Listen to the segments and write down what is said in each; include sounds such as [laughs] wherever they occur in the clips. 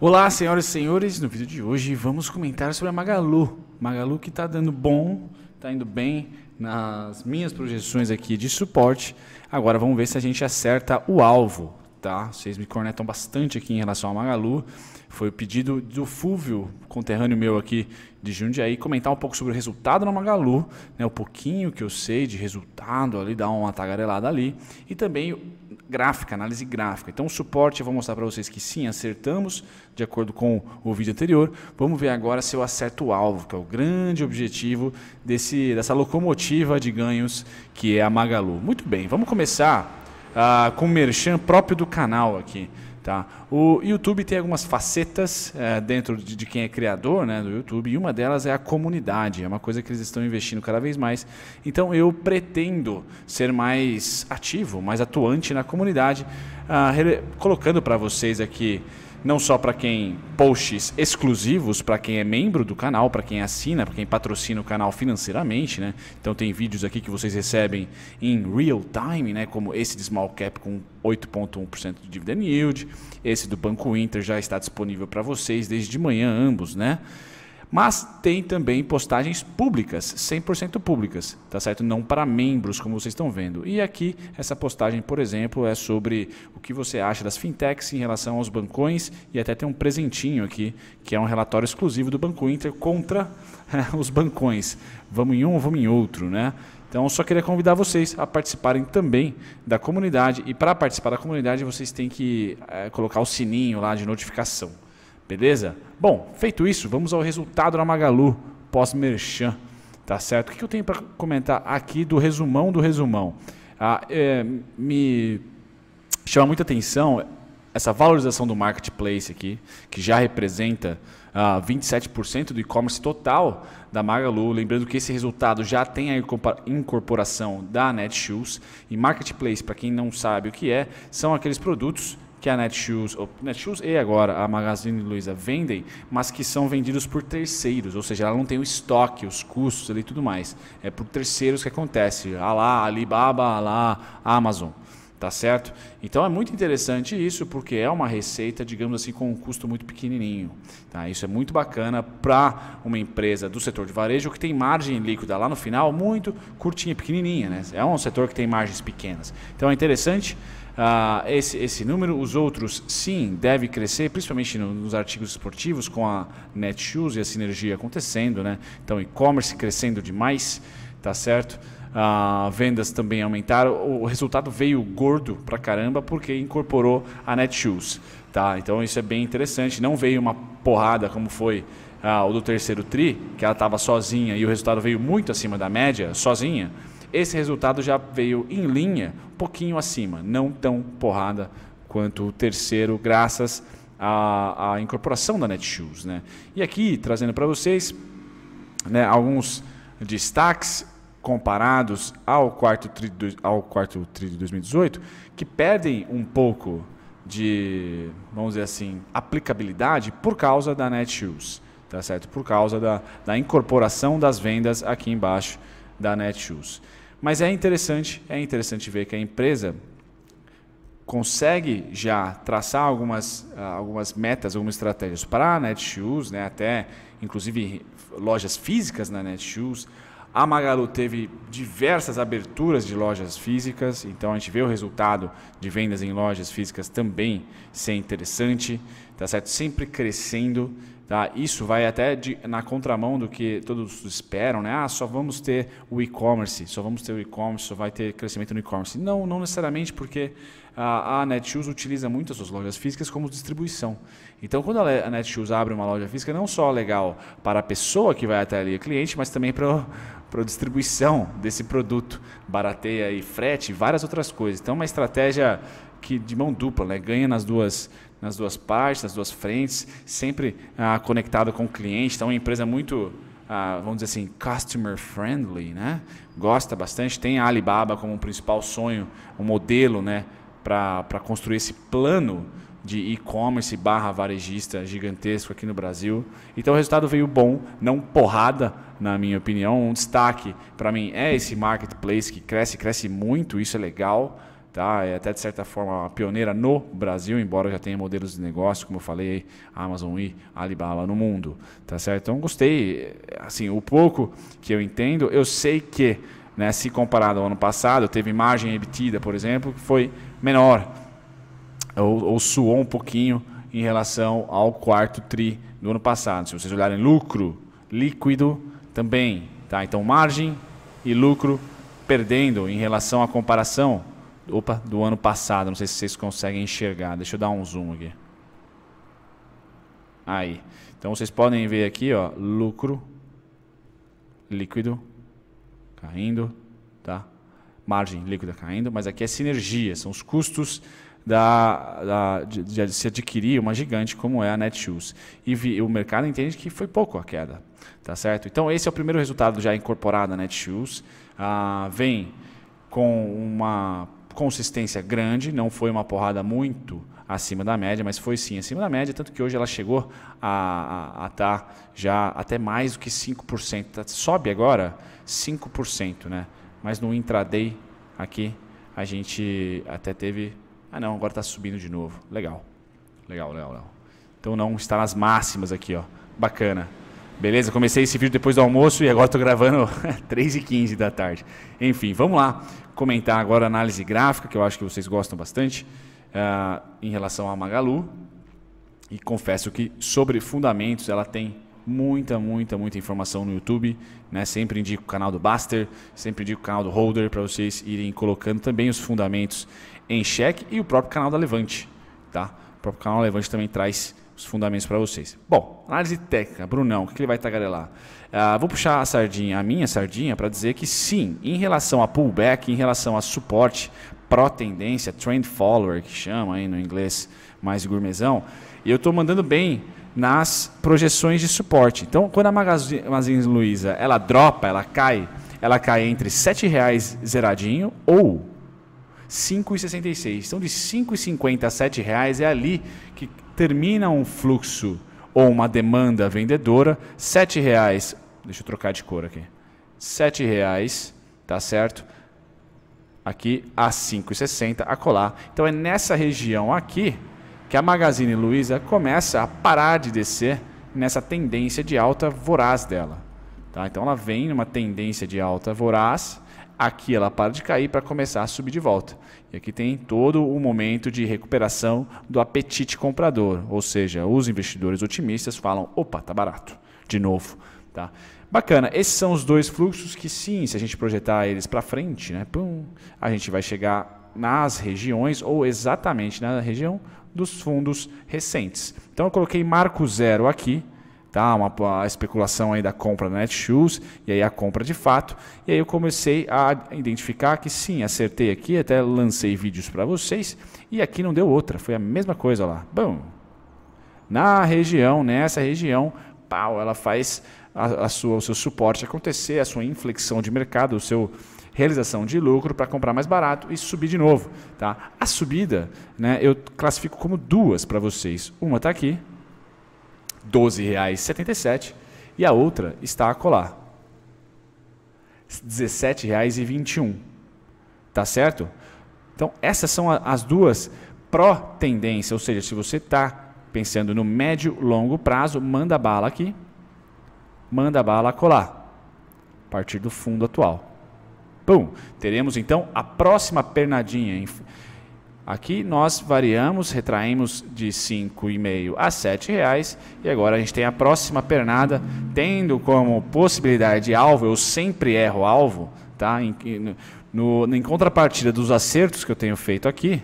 Olá, senhoras e senhores. No vídeo de hoje vamos comentar sobre a Magalu. Magalu que está dando bom, está indo bem nas minhas projeções aqui de suporte. Agora vamos ver se a gente acerta o alvo, tá? Vocês me cornetam bastante aqui em relação à Magalu. Foi o pedido do Fúvio, conterrâneo meu aqui de Jundiaí, comentar um pouco sobre o resultado na Magalu, né? O pouquinho que eu sei de resultado ali, dar uma tagarelada ali. E também gráfica, análise gráfica. Então, o suporte eu vou mostrar para vocês que sim, acertamos, de acordo com o vídeo anterior. Vamos ver agora se eu acerto o alvo, que é o grande objetivo desse, dessa locomotiva de ganhos que é a Magalu. Muito bem, vamos começar ah, com o merchan próprio do canal aqui. Tá? O YouTube tem algumas facetas é, dentro de, de, quem é criador né, do YouTube, e uma delas é a comunidade, é uma coisa que eles estão investindo cada vez mais. Então eu pretendo ser mais ativo, mais atuante na comunidade, ah, colocando para vocês aqui não só para quem posts exclusivos, para quem é membro do canal, para quem assina, para quem patrocina o canal financeiramente, né? Então tem vídeos aqui que vocês recebem em real time, né, como esse de small cap com 8.1% de dividend yield, esse do Banco Inter já está disponível para vocês desde de manhã ambos, né? Mas tem também postagens públicas, 100% públicas, tá certo? Não para membros, como vocês estão vendo. E aqui, essa postagem, por exemplo, é sobre o que você acha das fintechs em relação aos bancões e até tem um presentinho aqui, que é um relatório exclusivo do Banco Inter contra [laughs] os bancões. Vamos em um ou vamos em outro, né? Então, só queria convidar vocês a participarem também da comunidade. E para participar da comunidade, vocês têm que é, colocar o sininho lá de notificação. Beleza? Bom, feito isso, vamos ao resultado da Magalu pós-merchan. Tá certo? O que eu tenho para comentar aqui do resumão do resumão? Ah, é, me chama muita atenção essa valorização do marketplace aqui, que já representa ah, 27% do e-commerce total da Magalu. Lembrando que esse resultado já tem a incorporação da Netshoes. E marketplace, para quem não sabe o que é, são aqueles produtos que a Netshoes, ou Netshoes e agora a Magazine Luiza vendem, mas que são vendidos por terceiros, ou seja, ela não tem o estoque, os custos e tudo mais. É por terceiros que acontece. A lá, Alibaba, a lá, Amazon. Tá certo? Então é muito interessante isso, porque é uma receita, digamos assim, com um custo muito pequenininho. Tá? Isso é muito bacana para uma empresa do setor de varejo que tem margem líquida lá no final muito curtinha, pequenininha. Né? É um setor que tem margens pequenas. Então é interessante ah, esse, esse número. Os outros, sim, deve crescer, principalmente nos artigos esportivos, com a Netshoes e a sinergia acontecendo, né? Então, e-commerce crescendo demais, tá certo? Ah, vendas também aumentaram. O resultado veio gordo pra caramba porque incorporou a Netshoes, tá? Então, isso é bem interessante. Não veio uma porrada como foi ah, o do terceiro tri, que ela estava sozinha e o resultado veio muito acima da média, sozinha esse resultado já veio em linha, um pouquinho acima, não tão porrada quanto o terceiro, graças à, à incorporação da Netshoes. Né? E aqui, trazendo para vocês né, alguns destaques comparados ao quarto, tri, ao quarto tri de 2018, que perdem um pouco de, vamos dizer assim, aplicabilidade por causa da Netshoes, tá certo? Por causa da, da incorporação das vendas aqui embaixo da Netshoes. Mas é interessante, é interessante ver que a empresa consegue já traçar algumas, ah, algumas metas, algumas estratégias para a Netshoes, né? até inclusive lojas físicas na Netshoes. A Magalu teve diversas aberturas de lojas físicas, então a gente vê o resultado de vendas em lojas físicas também ser interessante, tá certo? Sempre crescendo Tá? Isso vai até de, na contramão do que todos esperam, né? Ah, só vamos ter o e-commerce, só vamos ter o e-commerce, só vai ter crescimento no e-commerce. Não, não necessariamente, porque a, a Netshoes utiliza muito as suas lojas físicas como distribuição. Então, quando a Netshoes abre uma loja física, não só legal para a pessoa que vai até ali, o cliente, mas também para para a distribuição desse produto, barateia e frete, várias outras coisas. Então, é uma estratégia que de mão dupla, né? ganha nas duas nas duas partes, nas duas frentes, sempre ah, conectado com o cliente. Então, é uma empresa muito, ah, vamos dizer assim, customer friendly, né? Gosta bastante, tem a Alibaba como um principal sonho, um modelo, né, para construir esse plano de e-commerce barra varejista gigantesco aqui no Brasil. Então o resultado veio bom, não porrada, na minha opinião. Um destaque para mim é esse marketplace que cresce, cresce muito, isso é legal tá? É até de certa forma pioneira no Brasil, embora já tenha modelos de negócio, como eu falei, Amazon e Alibaba no mundo, tá certo? Então gostei, assim, o pouco que eu entendo, eu sei que, né, se comparado ao ano passado, teve margem obtida, por exemplo, que foi menor ou, ou suou um pouquinho em relação ao quarto tri do ano passado. Se vocês olharem lucro líquido também, tá? Então margem e lucro perdendo em relação à comparação opa, do ano passado. Não sei se vocês conseguem enxergar. Deixa eu dar um zoom aqui. Aí. Então vocês podem ver aqui, ó, lucro líquido caindo, tá? Margem líquida caindo, mas aqui é sinergia, são os custos da, da de, de, se adquirir uma gigante como é a Netshoes. E vi, o mercado entende que foi pouco a queda, tá certo? Então esse é o primeiro resultado já incorporado à Netshoes. Ah, vem com uma consistência grande, não foi uma porrada muito acima da média, mas foi sim acima da média, tanto que hoje ela chegou a estar tá já até mais do que 5%. Tá, sobe agora 5%, né? Mas no intraday aqui a gente até teve. Ah não, agora está subindo de novo. Legal. Legal, legal, legal. Então não está nas máximas aqui, ó. Bacana. Beleza, comecei esse vídeo depois do almoço e agora estou gravando 3h15 [laughs] da tarde. Enfim, vamos lá comentar agora a análise gráfica, que eu acho que vocês gostam bastante, uh, em relação à Magalu. E confesso que sobre fundamentos ela tem muita, muita, muita informação no YouTube. Né? Sempre indico o canal do Buster, sempre indico o canal do Holder para vocês irem colocando também os fundamentos em xeque e o próprio canal da Levante. Tá? O próprio canal da Levante também traz os fundamentos para vocês. Bom, análise técnica, Brunão, o que ele vai tagarelar? Uh, vou puxar a sardinha, a minha sardinha, para dizer que sim, em relação a pullback, em relação a suporte, pró-tendência, trend follower, que chama aí no inglês mais E eu estou mandando bem nas projeções de suporte. Então, quando a Magazine Luiza ela dropa, ela cai, ela cai entre R$ 7,00 zeradinho ou R$ 5,66. Então, de R$ 5,50 a R$ 7,00 é ali que termina um fluxo ou uma demanda vendedora, R$ reais. Deixa eu trocar de cor aqui. R$ reais, tá certo? Aqui a 5,60 a colar. Então é nessa região aqui que a Magazine Luiza começa a parar de descer nessa tendência de alta voraz dela. Tá? Então ela vem numa tendência de alta voraz aqui ela para de cair para começar a subir de volta. E aqui tem todo o momento de recuperação do apetite comprador, ou seja, os investidores otimistas falam: opa, tá barato, de novo. Tá? Bacana, esses são os dois fluxos que, sim, se a gente projetar eles para frente, né, pum, a gente vai chegar nas regiões ou exatamente na região dos fundos recentes. Então eu coloquei marco zero aqui tá? Uma, especulação aí da compra da Netshoes e aí a compra de fato. E aí eu comecei a identificar que sim, acertei aqui, até lancei vídeos para vocês e aqui não deu outra, foi a mesma coisa lá. Bom, na região, nessa região, pau, ela faz a, a sua, o seu suporte acontecer, a sua inflexão de mercado, o seu realização de lucro para comprar mais barato e subir de novo. Tá? A subida né, eu classifico como duas para vocês. Uma está aqui, R$ 12,77 e a outra está a colar. R$ 17,21. Tá certo? Então, essas são as duas pró-tendência, ou seja, se você está pensando no médio longo prazo, manda bala aqui, manda bala a colar, a partir do fundo atual. Pum! Teremos então a próxima pernadinha Aqui nós variamos, retraímos de R$ 5,5 a R$ 7,00 e agora a gente tem a próxima pernada, tendo como possibilidade de alvo, eu sempre erro alvo, tá? Em, no, em contrapartida dos acertos que eu tenho feito aqui,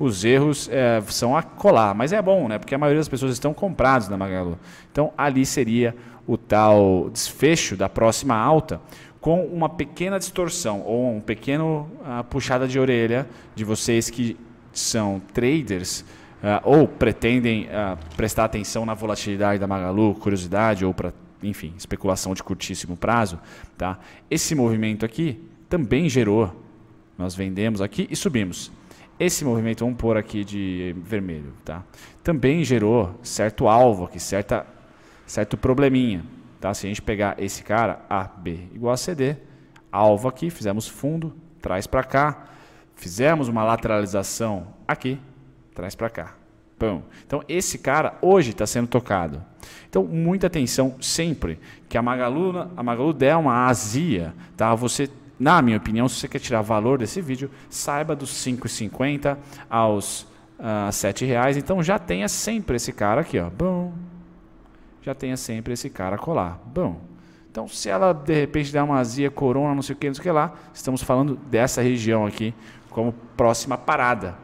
os erros é, são a colar, mas é bom, né? Porque a maioria das pessoas estão compradas na Magalu. Então ali seria o tal desfecho da próxima alta com uma pequena distorção ou uma pequena uh, puxada de orelha de vocês que são traders uh, ou pretendem uh, prestar atenção na volatilidade da Magalu, curiosidade ou para, enfim, especulação de curtíssimo prazo, tá? Esse movimento aqui também gerou. Nós vendemos aqui e subimos. Esse movimento, vamos pôr aqui de vermelho, tá? Também gerou certo alvo aqui, certa, certo probleminha, tá? Se a gente pegar esse cara, A, B igual a CD, alvo aqui, fizemos fundo, traz para cá, fizemos uma lateralização aqui, traz para cá. Pão. Então, esse cara hoje está sendo tocado. Então, muita atenção sempre que a Magalu, a Magalu der uma azia, tá? Você, na minha opinião, se você quer tirar valor desse vídeo, saiba dos 5,50 aos uh, ah, 7 reais. Então, já tenha sempre esse cara aqui, ó. Bom. Já tenha sempre esse cara colar. Bom. Então, se ela de repente der uma azia, corona, não sei o que, não sei o que lá, estamos falando dessa região aqui como próxima parada,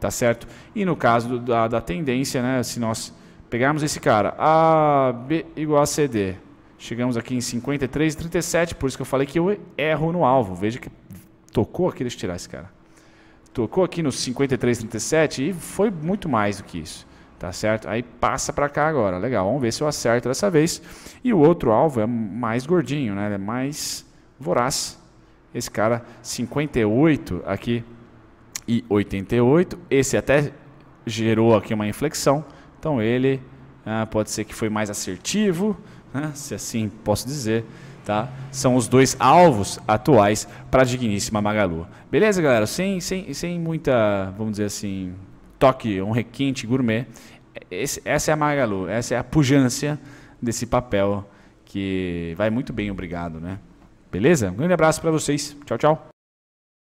tá certo? E no caso do, da, da tendência, né, se nós pegarmos esse cara, A, B igual a CD, chegamos aqui em 53 e 37, por isso que eu falei que eu erro no alvo, veja que tocou aqui, deixa eu tirar esse cara, tocou aqui no 53 37 e foi muito mais do que isso, tá certo? Aí passa para cá agora, legal, vamos ver se eu acerto dessa vez, e o outro alvo é mais gordinho, né, ele é mais voraz, esse cara 58 aqui, e 88. Esse até gerou aqui uma inflexão. Então ele ah, pode ser que foi mais assertivo, né? se assim posso dizer. Tá? São os dois alvos atuais para a digníssima Magalu. Beleza, galera? Sem, sem, sem muita, vamos dizer assim, toque, um requinte gourmet. Esse, essa é a Magalu, essa é a pujança desse papel que vai muito bem, obrigado, né? Beleza? Um grande abraço para vocês. Tchau, tchau.